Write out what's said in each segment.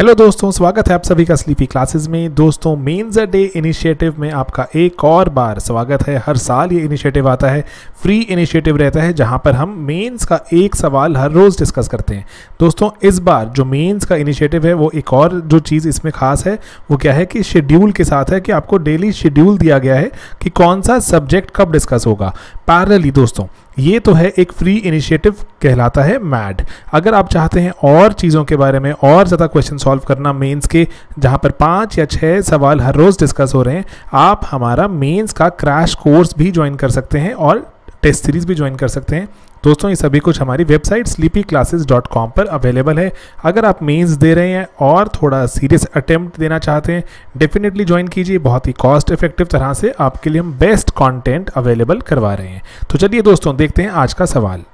Hello दोस्तों स्वागत है आप सभी का स्लीपी क्लासेस में दोस्तों मेन्स डे इनिशिएटिव में आपका एक और बार स्वागत है हर साल ये इनिशिएटिव आता है फ्री इनिशिएटिव रहता है जहां पर हम मेंस का एक सवाल हर रोज़ डिस्कस करते हैं दोस्तों इस बार जो मेंस का इनिशिएटिव है वो एक और जो चीज़ इसमें खास है वो क्या है कि शेड्यूल के साथ है कि आपको डेली शेड्यूल दिया गया है कि कौन सा सब्जेक्ट कब डिस्कस होगा पैरेलली दोस्तों ये तो है एक फ्री इनिशिएटिव कहलाता है मैड अगर आप चाहते हैं और चीज़ों के बारे में और ज़्यादा क्वेश्चन सॉल्व करना मेंस के जहाँ पर पाँच या छः सवाल हर रोज़ डिस्कस हो रहे हैं आप हमारा मेंस का क्रैश कोर्स भी ज्वाइन कर सकते हैं और टेस्ट सीरीज़ भी ज्वाइन कर सकते हैं दोस्तों ये सभी कुछ हमारी website Sleepy Classes dot com पर अवेलेबल है अगर आप मेंस दे रहे हैं और थोड़ा सीरियस अटेम्प्ट देना चाहते हैं डेफिनेटली ज्वाइन कीजिए बहुत ही कॉस्ट इफेक्टिव तरह से आपके लिए हम बेस्ट कॉन्टेंट अवेलेबल करवा रहे हैं तो चलिए दोस्तों देखते हैं आज का सवाल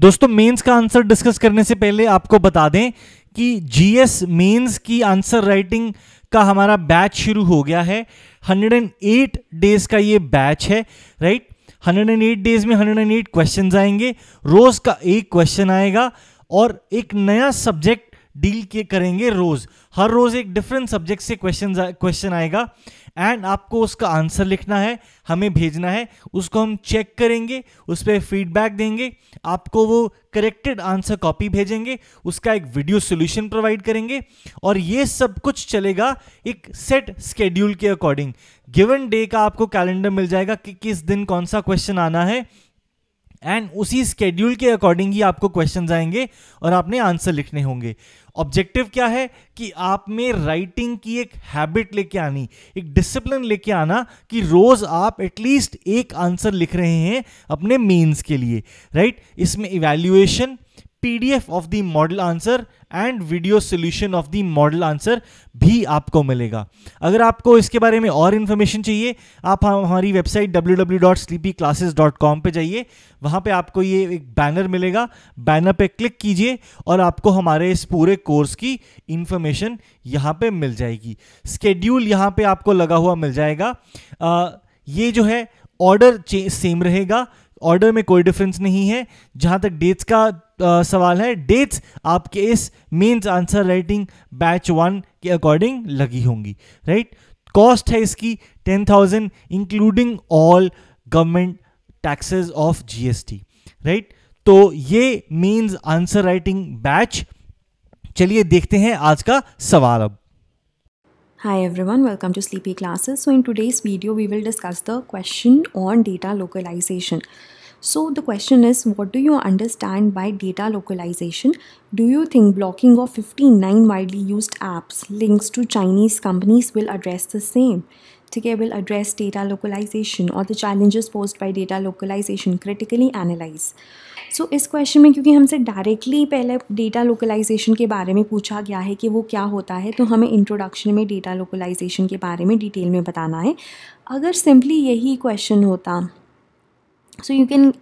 दोस्तों मेंस का आंसर डिस्कस करने से पहले आपको बता दें कि जीएस मेंस की आंसर राइटिंग का हमारा बैच शुरू हो गया है 108 डेज का ये बैच है राइट 108 डेज में 108 क्वेश्चन आएंगे रोज का एक क्वेश्चन आएगा और एक नया सब्जेक्ट डील के करेंगे रोज हर रोज एक डिफरेंट सब्जेक्ट से क्वेश्चन क्वेश्चन आएगा एंड आपको उसका आंसर लिखना है हमें भेजना है उसको हम चेक करेंगे उस पर फीडबैक देंगे आपको वो करेक्टेड आंसर कॉपी भेजेंगे उसका एक वीडियो सोल्यूशन प्रोवाइड करेंगे और ये सब कुछ चलेगा एक सेट स्केड्यूल के अकॉर्डिंग गिवन डे का आपको कैलेंडर मिल जाएगा कि किस दिन कौन सा क्वेश्चन आना है एंड उसी स्केड्यूल के अकॉर्डिंग ही आपको क्वेश्चन आएंगे और आपने आंसर लिखने होंगे ऑब्जेक्टिव क्या है कि आप में राइटिंग की एक हैबिट लेके आनी एक डिसिप्लिन लेके आना कि रोज़ आप एटलीस्ट एक आंसर लिख रहे हैं अपने मेंस के लिए राइट right? इसमें evaluation PDF of the model answer and video solution of the model answer भी आपको मिलेगा अगर आपको इसके बारे में और इन्फॉर्मेशन चाहिए आप हाँ, हमारी वेबसाइट www.sleepyclasses.com पे जाइए वहाँ पे आपको ये एक बैनर मिलेगा बैनर पे क्लिक कीजिए और आपको हमारे इस पूरे कोर्स की इन्फॉर्मेशन यहाँ पे मिल जाएगी स्केड्यूल यहाँ पे आपको लगा हुआ मिल जाएगा आ, ये जो है ऑर्डर सेम रहेगा ऑर्डर में कोई डिफरेंस नहीं है जहां तक डेट्स का आ, सवाल है डेट्स आपके इस mains answer writing batch one के अकॉर्डिंग लगी होंगी राइट कॉस्ट है इसकी ten thousand including all government taxes of GST right तो ये मेन्स आंसर राइटिंग बैच चलिए देखते हैं आज का सवाल अब Hi everyone, welcome to Sleepy Classes. So in today's video, we will discuss the question on data localization. So the question is, what do you understand by data localization? Do you think blocking of 59 widely used apps links to Chinese companies will address the same? Today will address data localization or the challenges posed by data localization, critically analyze. So so, इस question में क्योंकि हमसे directly पहले data localisation के बारे में पूछा गया है कि वो क्या होता है तो हमें इंट्रोडक्शन में डेटा लोकलाइजेशन के बारे में डिटेल में बताना है अगर सिंपली यही क्वेश्चन होता so you can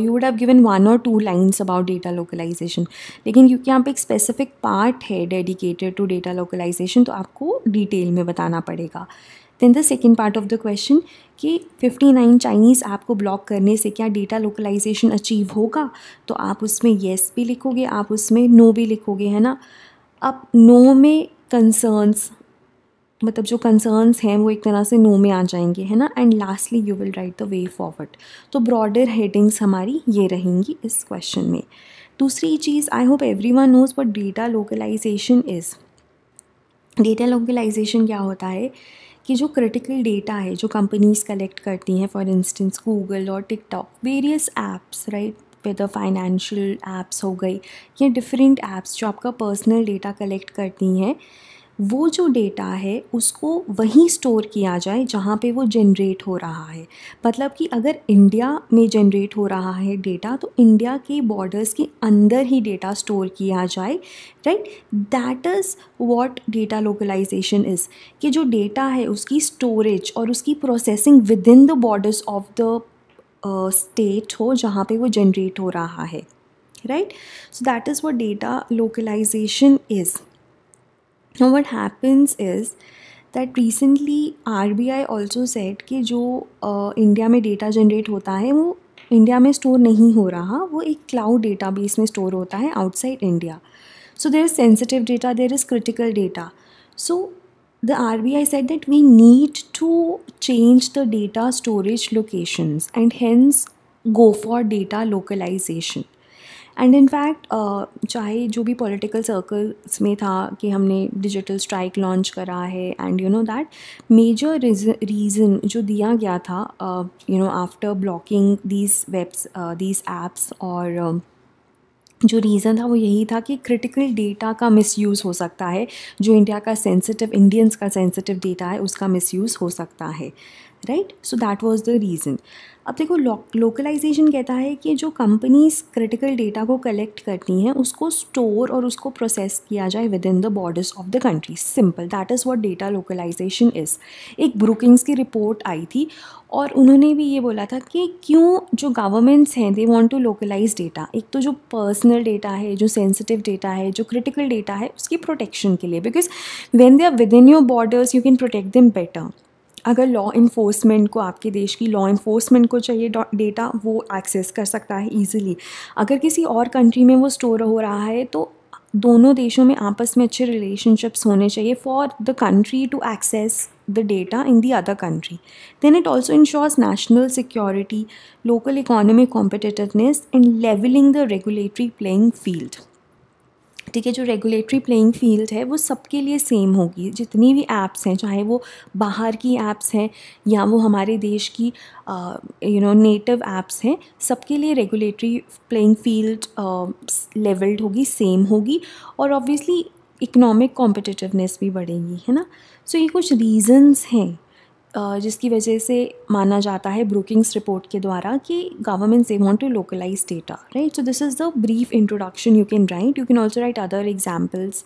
you would have given one और two lines about data localisation लेकिन क्योंकि यहाँ पे एक स्पेसिफिक पार्ट है डेडिकेटेड टू डेटा लोकलाइजेशन तो आपको डिटेल में बताना पड़ेगा then the second part of the question कि 59 चाइनीज़ ऐप को ब्लॉक करने से क्या डेटा लोकलाइजेशन अचीव होगा तो आप उसमें येस भी लिखोगे आप उसमें नो no भी लिखोगे है ना अब नो no में कंसर्न्स मतलब जो कंसर्न्स हैं वो एक तरह से नो में आ जाएंगे है ना and lastly you will write the way forward तो ब्रॉडर हेडिंग्स हमारी ये रहेंगी इस क्वेश्चन में दूसरी चीज़ I hope everyone knows but data localisation is data localisation क्या होता है कि जो क्रिटिकल डेटा है जो कंपनीज़ कलेक्ट करती हैं फॉर इंस्टेंस गूगल और TikTok various apps right whether financial apps हो गई या डिफरेंट ऐप्स जो आपका पर्सनल डेटा कलेक्ट करती हैं वो जो डेटा है उसको वहीं स्टोर किया जाए जहाँ पे वो जनरेट हो रहा है मतलब कि अगर इंडिया में जनरेट हो रहा है डेटा तो इंडिया के बॉर्डर्स के अंदर ही डेटा स्टोर किया जाए right that is what data localisation is कि जो डेटा है उसकी स्टोरेज और उसकी processing within the borders of the state हो जहाँ पे वो जनरेट हो रहा है right so that is what data localisation is no what happens is that recently R B I also said कि जो इंडिया में डेटा जनरेट होता है वो इंडिया में स्टोर नहीं हो रहा वो एक क्लाउड डेटा बेस में स्टोर होता है outside India so there is sensitive data there is critical data so the R B I said that we need to change the data storage locations and hence go for data localisation and in fact चाहे जो भी political circles में था कि हमने digital strike launch करा है and you know that major reason जो दिया गया था you know after blocking these webs these apps और uh, जो रीज़न था वो यही था कि क्रिटिकल डेटा का मिसयूज़ हो सकता है जो इंडिया का सेंसिटिव इंडियंस का सेंसिटिव डेटा है उसका मिसयूज़ हो सकता है right so that was the reason अब देखो लोकलाइजेशन कहता है कि जो कंपनीज क्रिटिकल डेटा को कलेक्ट करती हैं उसको स्टोर और उसको प्रोसेस किया जाए within the borders of the country simple that is what data localisation is एक ब्रुकिंग्स की रिपोर्ट आई थी और उन्होंने भी ये बोला था कि क्यों जो गवर्नमेंट्स हैं they want to localise data एक तो जो पर्सनल डेटा है जो सेंसिटिव डेटा है जो क्रिटिकल डेटा है उसकी प्रोटेक्शन के लिए because when they are within your borders you can protect them better अगर लॉ इन्फोर्समेंट को आपके देश की लॉ इन्फोर्समेंट को चाहिए डेटा वो एक्सेस कर सकता है ईजिली अगर किसी और कंट्री में वो स्टोर हो रहा है तो दोनों देशों में आपस में अच्छे रिलेशनशिप्स होने चाहिए for the country to access the data in the other country then it also ensures national security local economic competitiveness and levelling the regulatory playing field ठीक है जो रेगुलेटरी प्लेइंग फील्ड है वो सबके लिए सेम होगी जितनी भी ऐप्स हैं चाहे वो बाहर की ऐप्स हैं या वो हमारे देश की यू नो नेटिव ऐप्स हैं सबके लिए रेगुलेटरी प्लेइंग फील्ड लेवल्ड होगी सेम होगी और ऑब्वियसली इकोनॉमिक कॉम्पिटिटिवनेस भी बढ़ेगी है ना सो so, ये कुछ रीजंस हैं जिसकी वजह से माना जाता है ब्रोकिंग्स रिपोर्ट के द्वारा कि government they want to localise data right so this is the brief introduction you can write you can also write other examples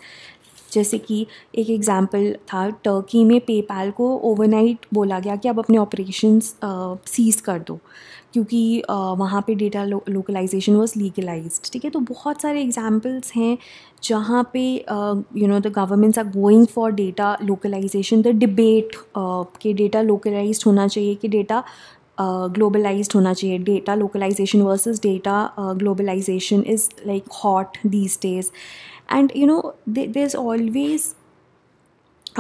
जैसे कि एक एग्ज़ाम्पल था टर्की में पेपैल को ओवरनाइट बोला गया कि आप अपने ऑपरेशंस सीज कर दो क्योंकि वहाँ पे डेटा लोकलाइजेशन वॉज लीगलाइज ठीक है तो बहुत सारे एग्जाम्पल्स हैं जहाँ पे you know the governments are going for data localisation the debate के डेटा लोकलाइज होना चाहिए कि डेटा ग्लोबलाइज्ड होना चाहिए data localisation versus data globalisation is like hot these days and you know there is always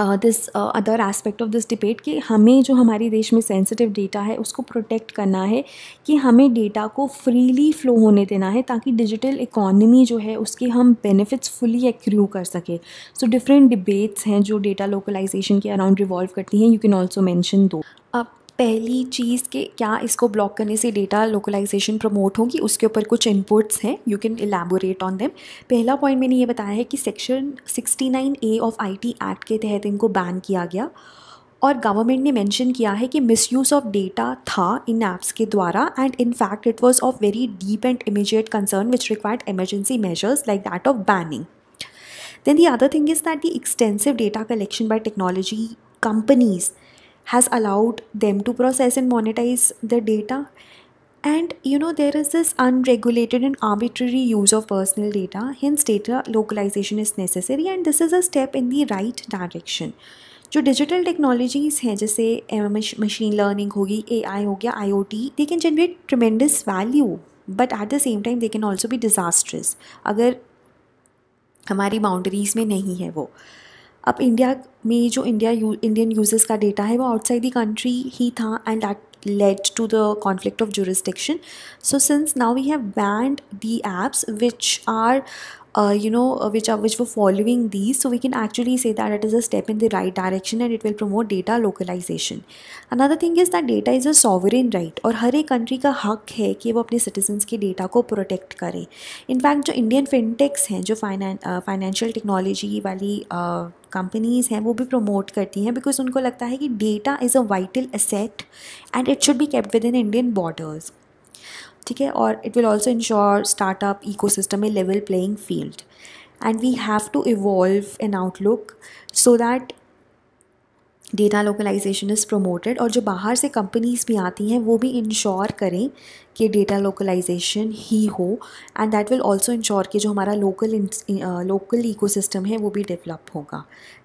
this other aspect of this debate कि हमें जो हमारे देश में सेंसिटिव डेटा है उसको प्रोटेक्ट करना है कि हमें डेटा को फ्रीली फ्लो होने देना है ताकि डिजिटल इकोनमी जो है उसके हम बेनिफिट्स फुली एक्रू कर सके सो डिफरेंट डिबेट्स हैं जो डेटा लोकलाइजेशन के अराउंड रिवॉल्व करती हैं यू कैन ऑल्सो मैंशन दो अब पहली चीज़ कि क्या इसको ब्लॉक करने से डेटा लोकलाइजेशन प्रमोट होगी उसके ऊपर कुछ इनपुट्स हैं you can elaborate on them पहला पॉइंट मैंने ये बताया है कि section 69 A of IT act के तहत इनको बैन किया गया और गवर्नमेंट ने मेंशन किया है कि मिसयूज़ ऑफ डेटा था इन ऐप्स के द्वारा and in fact it was of very deep and immediate concern which required emergency measures like that of banning then the other thing is that the extensive data collection by technology companies has allowed them to process and monetize the data and you know there is this unregulated and arbitrary use of personal data hence data localization is necessary and this is a step in the right direction जो digital technologies हैं जैसे machine learning होगी A I हो गया I O T they can generate tremendous value but at the same time they can also भी disastrous अगर हमारी boundaries में नहीं है वो अब इंडिया में जो इंडिया इंडियन यूजर्स का डेटा है वो आउटसाइड दी कंट्री ही था and that led to the conflict of jurisdiction so since now we have banned the apps which are uh, you know which are which were following these so we can actually say that it is a step in the right direction and it will promote data localization another thing is that data is a sovereign right और हर एक country का हक है कि वो अपने citizens के data को प्रोटेक्ट करें इनफैक्ट जो इंडियन फिनटेक्स हैं जो फाइनेंशियल टेक्नोलॉजी वाली कंपनीज़ हैं वो भी प्रमोट करती हैं बिकॉज उनको लगता है कि data is a vital asset and it should be kept within Indian borders ठीक है और it will also ensure startup ecosystem a level playing field and we have to evolve an outlook so that data localisation is promoted और जो बाहर से companies भी आती हैं वो भी इंश्योर करें कि डेटा लोकलाइजेशन ही हो and that will also ensure कि जो हमारा लोकल लोकल इकोसिस्टम है वो भी डेवलप होगा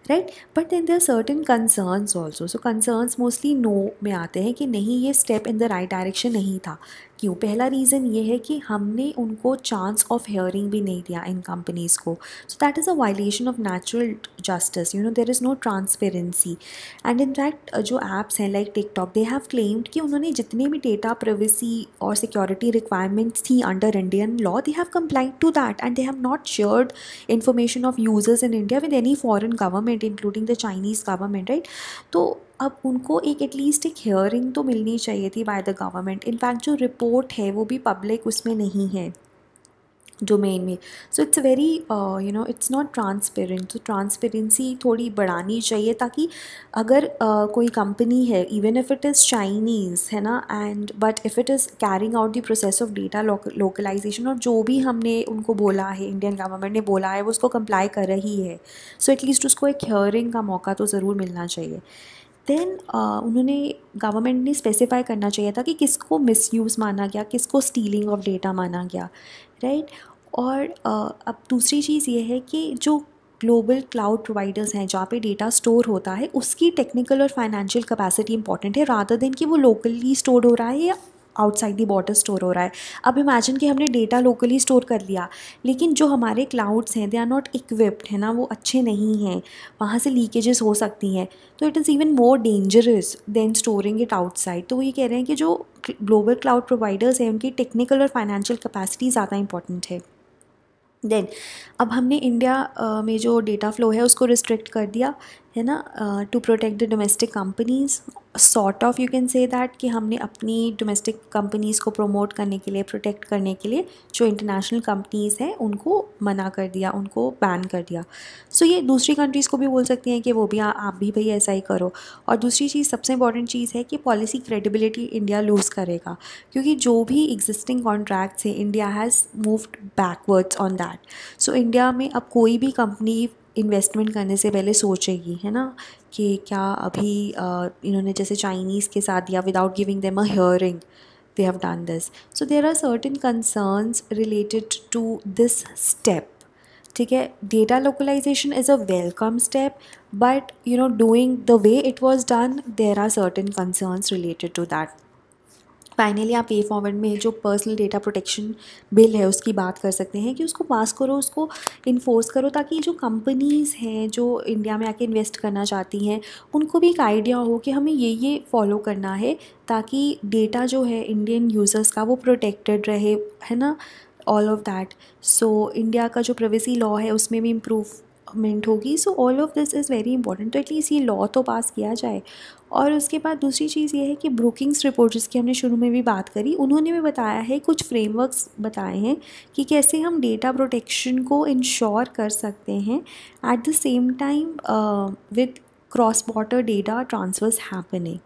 right but then there certain concerns also so concerns mostly नो में आते हैं कि नहीं ये step in the right direction नहीं था क्यों पहला रीज़न ये है कि हमने उनको चांस ऑफ हेयरिंग भी नहीं दिया इन कंपनीज़ को so that is a violation of natural justice you know there is no transparency and in fact जो एप्स हैं like TikTok they have claimed कि उन्होंने जितने भी डेटा प्रिवेसी और security requirements thi under Indian law, they have complied to that and they have not shared information of users in India with any foreign government, including the Chinese government, right? to अब उनको एक at least एक hearing तो मिलनी चाहिए थी by the government in fact जो report है वो भी पब्लिक उसमें नहीं है डोमेन में so it's very you know it's not transparent तो ट्रांसपेरेंसी थोड़ी बढ़ानी चाहिए ताकि अगर uh, कोई कंपनी है even if it is Chinese है ना and but if it is carrying out the process of data localisation और जो भी हमने उनको बोला है इंडियन गवर्नमेंट ने बोला है वो उसको कंप्लाई कर रही है सो so, एटलीस्ट उसको एक हियरिंग का मौका तो ज़रूर मिलना चाहिए देन uh, उन्होंने गवर्नमेंट ने स्पेसिफाई करना चाहिए था कि किसको मिसयूज़ माना गया किसको स्टीलिंग ऑफ डेटा माना गया राइट right? और अब दूसरी चीज़ ये है कि जो ग्लोबल क्लाउड प्रोवाइडर्स हैं जहाँ पे डेटा स्टोर होता है उसकी टेक्निकल और फाइनेंशियल कैपेसिटी इंपॉर्टेंट है रादर देन कि वो लोकली स्टोर हो रहा है या आउटसाइड दी बॉर्डर स्टोर हो रहा है अब इमेजिन कि हमने डेटा लोकली स्टोर कर लिया लेकिन जो हमारे क्लाउड्स हैं दे आर नॉट इक्विप्ड है ना वो अच्छे नहीं हैं वहाँ से लीकेजेस हो सकती हैं तो it is even more dangerous than storing it outside तो वो ये कह रहे हैं कि जो ग्लोबल क्लाउड प्रोवाइडर्स हैं उनकी टेक्निकल और फाइनेंशियल कैपेसिटी ज़्यादा इंपॉर्टेंट है देन अब हमने इंडिया में जो डेटा फ्लो है उसको रिस्ट्रिक्ट कर दिया है ना to protect the domestic companies sort of you can say that कि हमने अपनी डोमेस्टिक कंपनीज़ को प्रमोट करने के लिए प्रोटेक्ट करने के लिए जो इंटरनेशनल कंपनीज़ हैं उनको मना कर दिया उनको बैन कर दिया सो so, ये दूसरी कंट्रीज़ को भी बोल सकती हैं कि वो भी आ, हाँ, आप भी भाई ऐसा ही करो और दूसरी चीज़ सबसे इंपॉर्टेंट चीज़ है कि पॉलिसी क्रेडिबिलिटी इंडिया लूज़ करेगा क्योंकि जो भी एग्जिस्टिंग कॉन्ट्रैक्ट्स हैं India has moved backwards on that so India में अब कोई भी कंपनी इन्वेस्टमेंट करने से पहले सोचेगी है ना कि क्या अभी इन्होंने जैसे चाइनीज़ के साथ या without giving them a hearing they have done this so there are certain concerns related to this step ठीक है data localisation is a welcome step but you know doing the way it was done there are certain concerns related to that finally आप a format में जो personal data protection bill है उसकी बात कर सकते हैं कि उसको पास करो उसको इन्फोर्स करो ताकि जो कंपनीज़ हैं जो इंडिया में आके इन्वेस्ट करना चाहती हैं उनको भी एक आइडिया हो कि हमें ये ये फॉलो करना है ताकि डेटा जो है इंडियन यूज़र्स का वो प्रोटेक्टेड रहे है ना all of that so India का जो प्राइवेसी लॉ है उसमें भी इम्प्रूव डेवलपमेंट होगी so all of this is very important तो एटलीस्ट ये लॉ तो पास किया जाए और उसके बाद दूसरी चीज़ ये है कि ब्रोकिंग्स रिपोर्ट जिसकी हमने शुरू में भी बात करी उन्होंने भी बताया है कुछ फ्रेमवर्क्स बताए हैं कि कैसे हम डेटा प्रोटेक्शन को इंश्योर कर सकते हैं at the same time with cross border data transfers happening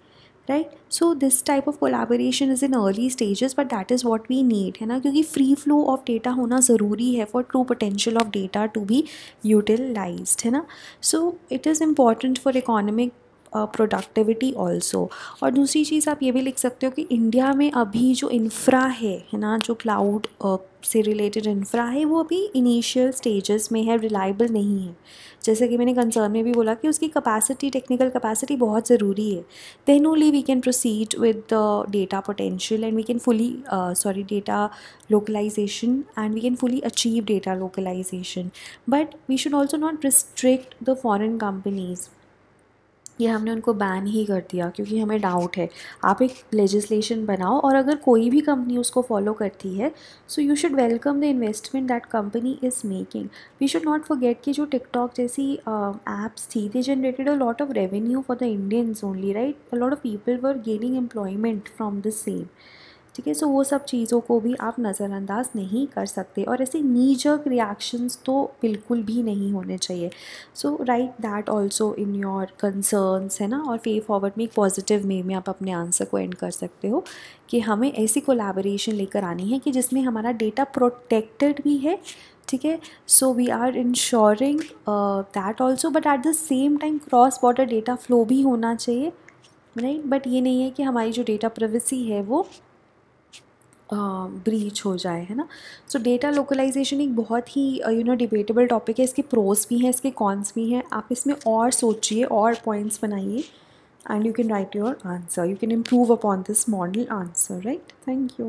right so this type of collaboration is in early stages but that is what we need है ना क्योंकि फ्री फ्लो ऑफ डेटा होना ज़रूरी है for true potential of data to be utilize है ना so it is important for economic productivity uh, also और दूसरी चीज़ आप ये भी लिख सकते हो कि इंडिया में अभी जो इंफ्रा है है ना जो क्लाउड uh, से रिलेटेड इंफ्रा है वो अभी इनिशियल स्टेजेस में है रिलायबल नहीं है जैसे कि मैंने कंसर्न में भी बोला कि उसकी कैपेसिटी टेक्निकल कैपेसिटी बहुत ज़रूरी है then only we can proceed with the data potential and we can fully sorry data localisation and we can fully achieve data localization but we should also not restrict the foreign companies ये हमने उनको ban ही कर दिया क्योंकि हमें doubt है आप एक लेजिस्लेशन बनाओ और अगर कोई भी कंपनी उसको फॉलो करती है so you should welcome the investment that company is making we should not forget कि जो टिकटॉक जैसी एप्स थी they generated a lot of revenue for the Indians only right a lot of people were gaining employment from the same ठीक है सो वो सब चीज़ों को भी आप नज़रअंदाज नहीं कर सकते और ऐसे नीजक रिएक्शंस तो बिल्कुल भी नहीं होने चाहिए so right that also in your concerns है ना और फे फॉरवर्ड में एक पॉजिटिव वे में आप अपने आंसर को एंड कर सकते हो कि हमें ऐसी कोलेबोरेशन लेकर आनी है कि जिसमें हमारा डेटा प्रोटेक्टेड भी है ठीक है so we are ensuring that also but at the same time cross border data flow भी होना चाहिए राइट right? बट ये नहीं है कि हमारी जो डेटा प्राइवेसी है वो ब्रीच हो जाए है ना सो डेटा लोकलाइजेशन एक बहुत ही यू नो डिबेटेबल टॉपिक है इसके प्रोस भी हैं इसके कॉन्स भी हैं आप इसमें और सोचिए और पॉइंट्स बनाइए and you can write your answer you can improve upon this model answer right thank you